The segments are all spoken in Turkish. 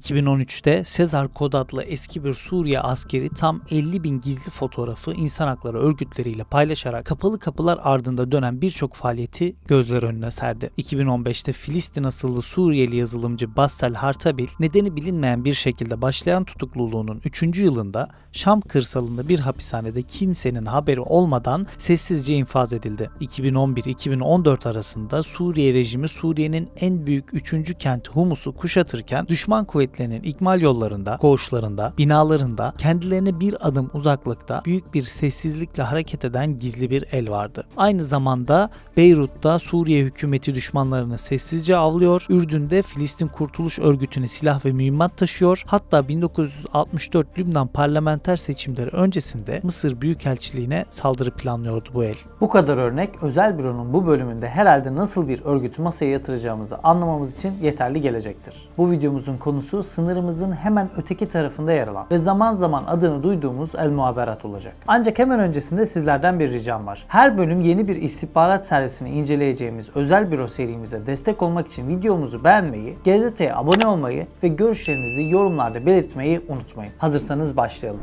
2013'te Sezar Kod adlı eski bir Suriye askeri tam 50 bin gizli fotoğrafı insan hakları örgütleriyle paylaşarak kapalı kapılar ardında dönen birçok faaliyeti gözler önüne serdi. 2015'te Filistin asıllı Suriyeli yazılımcı Bassel Hartabil nedeni bilinmeyen bir şekilde başlayan tutukluluğunun 3. yılında Şam kırsalında bir hapishanede kimsenin haberi olmadan sessizce infaz edildi. 2011-2014 arasında Suriye rejimi Suriye'nin en büyük 3. kenti Humus'u kuşatırken düşman kuvvetlerinin ikmal yollarında, koğuşlarında, binalarında kendilerine bir adım uzaklıkta büyük bir sessizlikle hareket eden gizli bir el vardı. Aynı zamanda Beyrut'ta Suriye hükümeti düşmanlarını sessizce avlıyor, Ürdün'de Filistin Kurtuluş Örgütü'ne silah ve mühimmat taşıyor, hatta 1964 Lübnan parlamento parlamenter seçimleri öncesinde Mısır Büyükelçiliğine saldırı planlıyordu bu el. Bu kadar örnek özel büronun bu bölümünde herhalde nasıl bir örgütü masaya yatıracağımızı anlamamız için yeterli gelecektir. Bu videomuzun konusu sınırımızın hemen öteki tarafında yer alan ve zaman zaman adını duyduğumuz El Muhaberat olacak. Ancak hemen öncesinde sizlerden bir ricam var. Her bölüm yeni bir istihbarat servisini inceleyeceğimiz özel büro serimize destek olmak için videomuzu beğenmeyi, gazeteye abone olmayı ve görüşlerinizi yorumlarda belirtmeyi unutmayın. Hazırsanız başlayalım.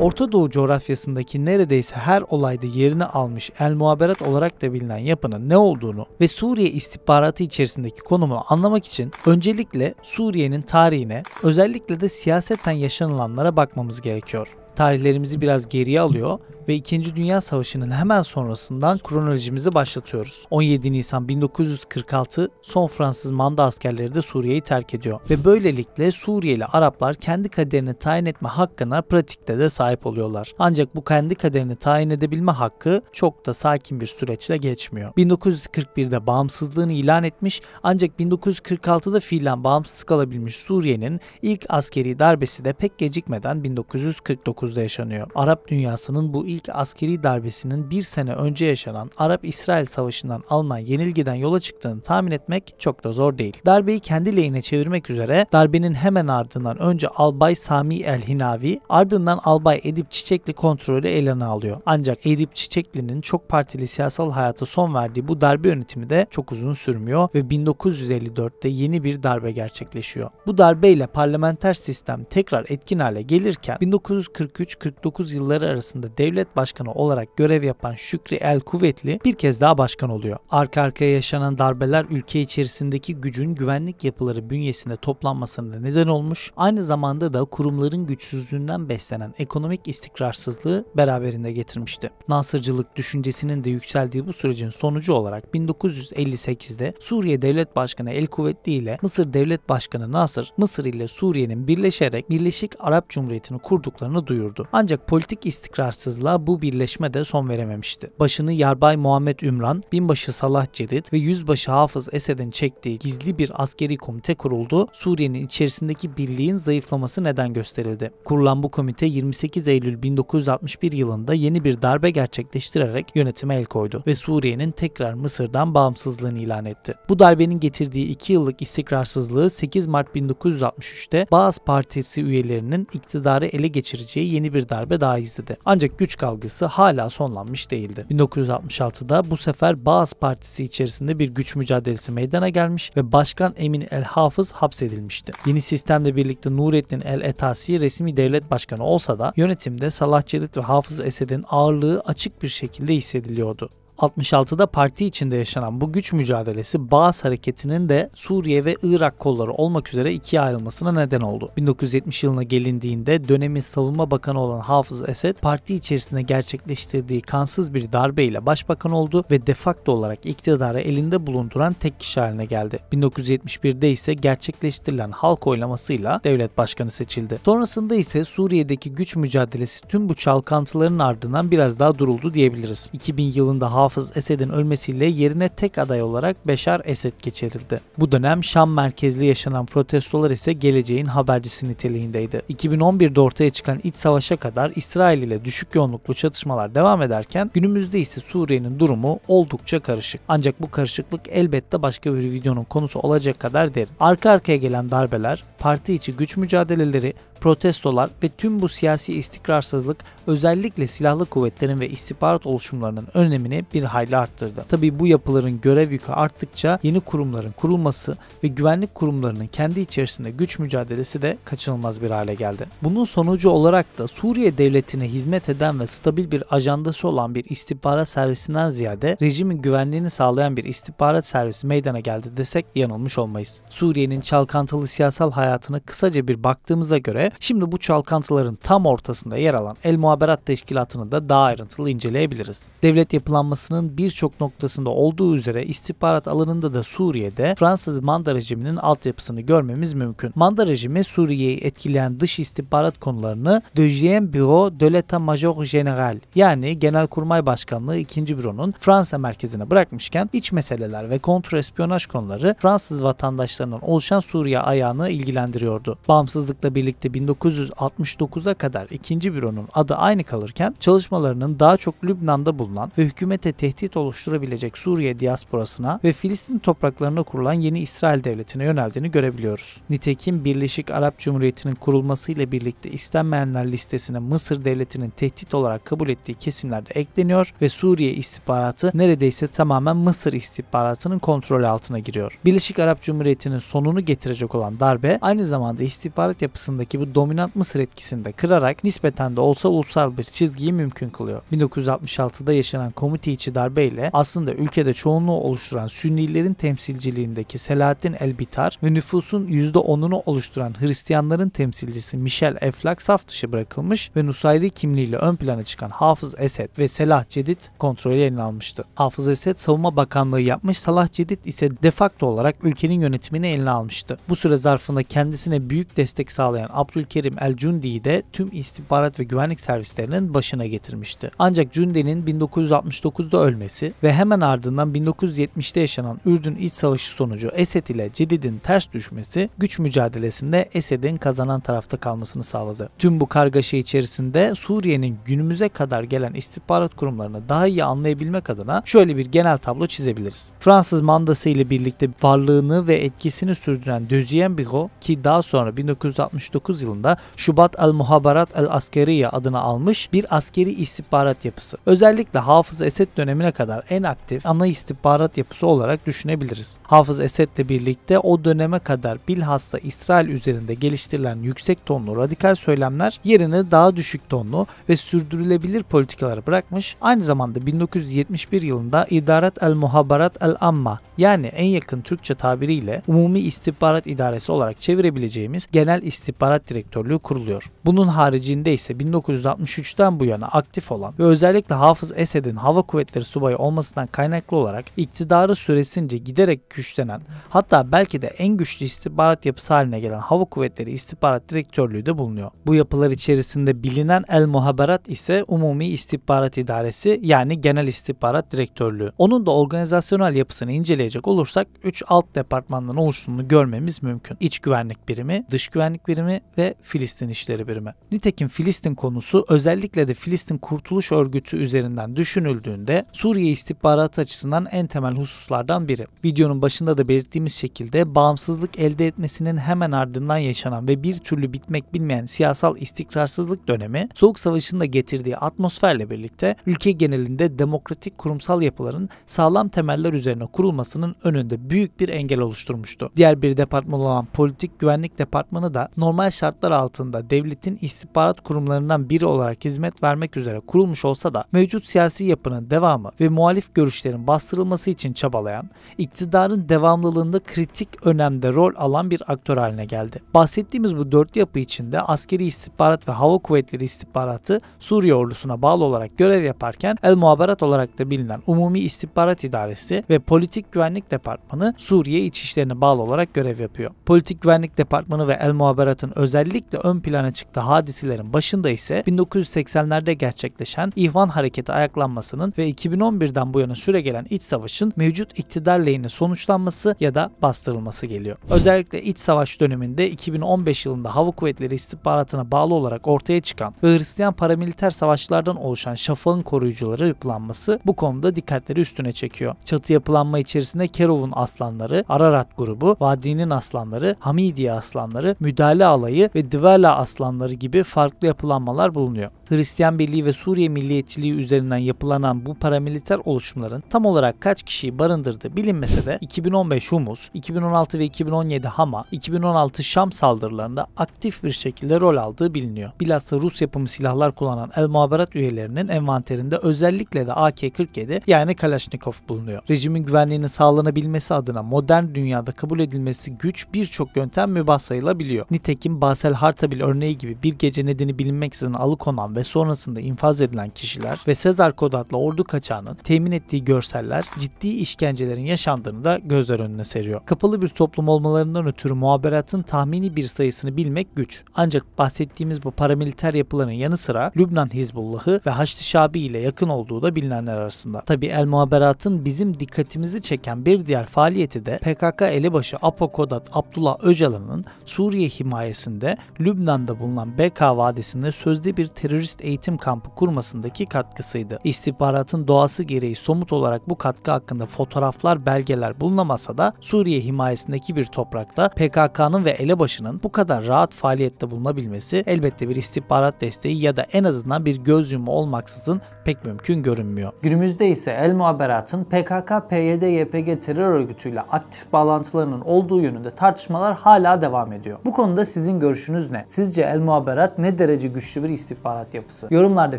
Orta Doğu coğrafyasındaki neredeyse her olayda yerini almış El Muhaberat olarak da bilinen yapının ne olduğunu ve Suriye istihbaratı içerisindeki konumunu anlamak için öncelikle Suriye'nin tarihine, özellikle de siyaseten yaşanılanlara bakmamız gerekiyor tarihlerimizi biraz geriye alıyor ve 2. Dünya Savaşı'nın hemen sonrasından kronolojimizi başlatıyoruz. 17 Nisan 1946 son Fransız manda askerleri de Suriye'yi terk ediyor ve böylelikle Suriyeli Araplar kendi kaderini tayin etme hakkına pratikte de sahip oluyorlar. Ancak bu kendi kaderini tayin edebilme hakkı çok da sakin bir süreçle geçmiyor. 1941'de bağımsızlığını ilan etmiş ancak 1946'da fiilen bağımsız kalabilmiş Suriye'nin ilk askeri darbesi de pek gecikmeden 1949 2009'da yaşanıyor. Arap dünyasının bu ilk askeri darbesinin bir sene önce yaşanan Arap-İsrail savaşından alınan yenilgiden yola çıktığını tahmin etmek çok da zor değil. Darbeyi kendi lehine çevirmek üzere darbenin hemen ardından önce Albay Sami El Hinavi ardından Albay Edip Çiçekli kontrolü eline alıyor. Ancak Edip Çiçekli'nin çok partili siyasal hayata son verdiği bu darbe yönetimi de çok uzun sürmüyor ve 1954'te yeni bir darbe gerçekleşiyor. Bu darbeyle parlamenter sistem tekrar etkin hale gelirken 1940 43-49 yılları arasında devlet başkanı olarak görev yapan Şükrü El Kuvvetli bir kez daha başkan oluyor. Arka arkaya yaşanan darbeler ülke içerisindeki gücün güvenlik yapıları bünyesinde toplanmasına neden olmuş. Aynı zamanda da kurumların güçsüzlüğünden beslenen ekonomik istikrarsızlığı beraberinde getirmişti. Nasırcılık düşüncesinin de yükseldiği bu sürecin sonucu olarak 1958'de Suriye Devlet Başkanı El Kuvvetli ile Mısır Devlet Başkanı Nasır, Mısır ile Suriye'nin birleşerek Birleşik Arap Cumhuriyeti'ni kurduklarını duyurdu buyurdu. Ancak politik istikrarsızlığa bu birleşme de son verememişti. Başını Yarbay Muhammed Ümran, Binbaşı Salah Cedid ve Yüzbaşı Hafız Esed'in çektiği gizli bir askeri komite kuruldu. Suriye'nin içerisindeki birliğin zayıflaması neden gösterildi. Kurulan bu komite 28 Eylül 1961 yılında yeni bir darbe gerçekleştirerek yönetime el koydu ve Suriye'nin tekrar Mısır'dan bağımsızlığını ilan etti. Bu darbenin getirdiği 2 yıllık istikrarsızlığı 8 Mart 1963'te Baas Partisi üyelerinin iktidarı ele geçireceği yeni bir darbe daha izledi. Ancak güç kavgası hala sonlanmış değildi. 1966'da bu sefer Baas Partisi içerisinde bir güç mücadelesi meydana gelmiş ve Başkan Emin El Hafız hapsedilmişti. Yeni sistemle birlikte Nurettin El Etasi resmi devlet başkanı olsa da yönetimde Salah Celit ve Hafız Esed'in ağırlığı açık bir şekilde hissediliyordu. 66'da parti içinde yaşanan bu güç mücadelesi Bağız hareketinin de Suriye ve Irak kolları olmak üzere ikiye ayrılmasına neden oldu. 1970 yılına gelindiğinde dönemin savunma bakanı olan Hafız Esed parti içerisinde gerçekleştirdiği kansız bir darbeyle başbakan oldu ve de facto olarak iktidarı elinde bulunduran tek kişi haline geldi. 1971'de ise gerçekleştirilen halk oylamasıyla devlet başkanı seçildi. Sonrasında ise Suriye'deki güç mücadelesi tüm bu çalkantıların ardından biraz daha duruldu diyebiliriz. 2000 yılında Hafız Hafız Esed'in ölmesiyle yerine tek aday olarak Beşar Esed geçirildi. Bu dönem Şam merkezli yaşanan protestolar ise geleceğin habercisi niteliğindeydi. 2011'de ortaya çıkan iç savaşa kadar İsrail ile düşük yoğunluklu çatışmalar devam ederken günümüzde ise Suriye'nin durumu oldukça karışık. Ancak bu karışıklık elbette başka bir videonun konusu olacak kadar derin. Arka arkaya gelen darbeler, parti içi güç mücadeleleri, protestolar ve tüm bu siyasi istikrarsızlık özellikle silahlı kuvvetlerin ve istihbarat oluşumlarının önemini bir hayli arttırdı. Tabi bu yapıların görev yükü arttıkça yeni kurumların kurulması ve güvenlik kurumlarının kendi içerisinde güç mücadelesi de kaçınılmaz bir hale geldi. Bunun sonucu olarak da Suriye devletine hizmet eden ve stabil bir ajandası olan bir istihbarat servisinden ziyade rejimin güvenliğini sağlayan bir istihbarat servisi meydana geldi desek yanılmış olmayız. Suriye'nin çalkantılı siyasal hayatına kısaca bir baktığımıza göre Şimdi bu çalkantıların tam ortasında yer alan El Muhaberat Teşkilatı'nı da daha ayrıntılı inceleyebiliriz. Devlet yapılanmasının birçok noktasında olduğu üzere istihbarat alanında da Suriye'de Fransız manda rejiminin altyapısını görmemiz mümkün. Manda rejimi Suriye'yi etkileyen dış istihbarat konularını Deuxième Bureau de l'État Major General, yani Genelkurmay Başkanlığı 2. Büro'nun Fransa merkezine bırakmışken iç meseleler ve kontrespiyonaj konuları Fransız vatandaşlarının oluşan Suriye ayağını ilgilendiriyordu. Bağımsızlıkla birlikte 1969'a kadar ikinci büronun adı aynı kalırken çalışmalarının daha çok Lübnan'da bulunan ve hükümete tehdit oluşturabilecek Suriye diasporasına ve Filistin topraklarına kurulan yeni İsrail devletine yöneldiğini görebiliyoruz. Nitekim Birleşik Arap Cumhuriyeti'nin kurulmasıyla birlikte istenmeyenler listesine Mısır devletinin tehdit olarak kabul ettiği kesimler de ekleniyor ve Suriye istihbaratı neredeyse tamamen Mısır istihbaratının kontrolü altına giriyor. Birleşik Arap Cumhuriyeti'nin sonunu getirecek olan darbe aynı zamanda istihbarat yapısındaki bu bu dominant Mısır etkisini de kırarak nispeten de olsa ulusal bir çizgiyi mümkün kılıyor. 1966'da yaşanan komite içi darbeyle aslında ülkede çoğunluğu oluşturan Sünnilerin temsilciliğindeki Selahattin Elbitar ve nüfusun %10'unu oluşturan Hristiyanların temsilcisi Michel Eflak saf dışı bırakılmış ve Nusayri kimliğiyle ön plana çıkan Hafız Esed ve Selah Cedid kontrolü eline almıştı. Hafız Esed savunma bakanlığı yapmış, Salah Cedid ise de facto olarak ülkenin yönetimini eline almıştı. Bu süre zarfında kendisine büyük destek sağlayan Abdullah Abdülkerim el-Cundi'yi de tüm istihbarat ve güvenlik servislerinin başına getirmişti. Ancak Cundi'nin 1969'da ölmesi ve hemen ardından 1970'de yaşanan Ürdün İç Savaşı sonucu Esed ile Cedid'in ters düşmesi güç mücadelesinde Esed'in kazanan tarafta kalmasını sağladı. Tüm bu kargaşa içerisinde Suriye'nin günümüze kadar gelen istihbarat kurumlarını daha iyi anlayabilmek adına şöyle bir genel tablo çizebiliriz. Fransız mandası ile birlikte varlığını ve etkisini sürdüren Dözien Bigot ki daha sonra 1969 yılında Şubat El Muhabarat El Askeriye adını almış bir askeri istihbarat yapısı. Özellikle Hafız Esed dönemine kadar en aktif ana istihbarat yapısı olarak düşünebiliriz. Hafız Esed ile birlikte o döneme kadar bilhassa İsrail üzerinde geliştirilen yüksek tonlu radikal söylemler yerini daha düşük tonlu ve sürdürülebilir politikalara bırakmış. Aynı zamanda 1971 yılında İdarat El Muhabarat El Amma yani en yakın Türkçe tabiriyle Umumi İstihbarat İdaresi olarak çevirebileceğimiz Genel İstihbarat direktörlüğü kuruluyor. Bunun haricinde ise 1963'ten bu yana aktif olan ve özellikle Hafız Esed'in hava kuvvetleri subayı olmasından kaynaklı olarak iktidarı süresince giderek güçlenen hatta belki de en güçlü istihbarat yapısı haline gelen hava kuvvetleri istihbarat direktörlüğü de bulunuyor. Bu yapılar içerisinde bilinen El muhabarat ise Umumi İstihbarat İdaresi yani Genel İstihbarat Direktörlüğü. Onun da organizasyonel yapısını inceleyecek olursak 3 alt departmandan oluştuğunu görmemiz mümkün. İç güvenlik birimi, dış güvenlik birimi ve de Filistin işleri Birimi. Nitekim Filistin konusu özellikle de Filistin Kurtuluş Örgütü üzerinden düşünüldüğünde Suriye istihbaratı açısından en temel hususlardan biri. Videonun başında da belirttiğimiz şekilde bağımsızlık elde etmesinin hemen ardından yaşanan ve bir türlü bitmek bilmeyen siyasal istikrarsızlık dönemi Soğuk Savaş'ın da getirdiği atmosferle birlikte ülke genelinde demokratik kurumsal yapıların sağlam temeller üzerine kurulmasının önünde büyük bir engel oluşturmuştu. Diğer bir departman olan Politik Güvenlik Departmanı da normal şart şartlar altında devletin istihbarat kurumlarından biri olarak hizmet vermek üzere kurulmuş olsa da mevcut siyasi yapının devamı ve muhalif görüşlerin bastırılması için çabalayan, iktidarın devamlılığında kritik önemde rol alan bir aktör haline geldi. Bahsettiğimiz bu dörtlü yapı içinde askeri istihbarat ve hava kuvvetleri istihbaratı Suriye ordusuna bağlı olarak görev yaparken El Muhaberat olarak da bilinen Umumi İstihbarat İdaresi ve Politik Güvenlik Departmanı Suriye İçişlerine bağlı olarak görev yapıyor. Politik Güvenlik Departmanı ve El Muhaberat'ın özel özellikle ön plana çıktı hadiselerin başında ise 1980'lerde gerçekleşen İhvan Hareketi ayaklanmasının ve 2011'den bu yana süregelen iç savaşın mevcut iktidar lehine sonuçlanması ya da bastırılması geliyor. Özellikle iç savaş döneminde 2015 yılında Hava Kuvvetleri istihbaratına bağlı olarak ortaya çıkan ve Hristiyan paramiliter savaşlardan oluşan şafağın koruyucuları yapılanması bu konuda dikkatleri üstüne çekiyor. Çatı yapılanma içerisinde Kerov'un aslanları, Ararat grubu, Vadi'nin aslanları, Hamidiye aslanları, müdahale alayı ve Dwella aslanları gibi farklı yapılanmalar bulunuyor. Hristiyan Birliği ve Suriye milliyetçiliği üzerinden yapılanan bu paramiliter oluşumların tam olarak kaç kişiyi barındırdığı bilinmese de 2015 Humus, 2016 ve 2017 Hama, 2016 Şam saldırılarında aktif bir şekilde rol aldığı biliniyor. Bilhassa Rus yapımı silahlar kullanan El Muhaberat üyelerinin envanterinde özellikle de AK-47 yani Kalashnikov bulunuyor. Rejimin güvenliğinin sağlanabilmesi adına modern dünyada kabul edilmesi güç birçok yöntem mübah sayılabiliyor. Nitekim Basel Hartabil örneği gibi bir gece nedeni bilinmeksizin alıkonan ve sonrasında infaz edilen kişiler ve Sezar Kodat'la ordu kaçağının temin ettiği görseller ciddi işkencelerin yaşandığını da gözler önüne seriyor. Kapalı bir toplum olmalarından ötürü muhaberatın tahmini bir sayısını bilmek güç. Ancak bahsettiğimiz bu paramiliter yapıların yanı sıra Lübnan Hizbullah'ı ve Haçlı Şabi ile yakın olduğu da bilinenler arasında. Tabi El Muhaberat'ın bizim dikkatimizi çeken bir diğer faaliyeti de PKK elebaşı Apo Kodat Abdullah Öcalan'ın Suriye himayesinde Lübnan'da bulunan Beka Vadisi'nde sözde bir terörist terörist eğitim kampı kurmasındaki katkısıydı. İstihbaratın doğası gereği somut olarak bu katkı hakkında fotoğraflar, belgeler bulunamasa da Suriye himayesindeki bir toprakta PKK'nın ve elebaşının bu kadar rahat faaliyette bulunabilmesi elbette bir istihbarat desteği ya da en azından bir göz yumu olmaksızın pek mümkün görünmüyor. Günümüzde ise El Muhaberat'ın PKK, PYD, YPG terör örgütüyle aktif bağlantılarının olduğu yönünde tartışmalar hala devam ediyor. Bu konuda sizin görüşünüz ne? Sizce El Muhaberat ne derece güçlü bir istihbarat yapısı? Yorumlarda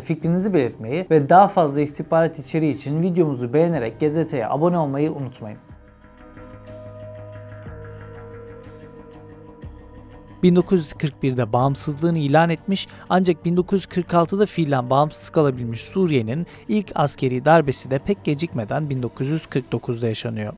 fikrinizi belirtmeyi ve daha fazla istihbarat içeriği için videomuzu beğenerek gazeteye abone olmayı unutmayın. 1941'de bağımsızlığını ilan etmiş ancak 1946'da fiilen bağımsız kalabilmiş Suriye'nin ilk askeri darbesi de pek gecikmeden 1949'da yaşanıyor.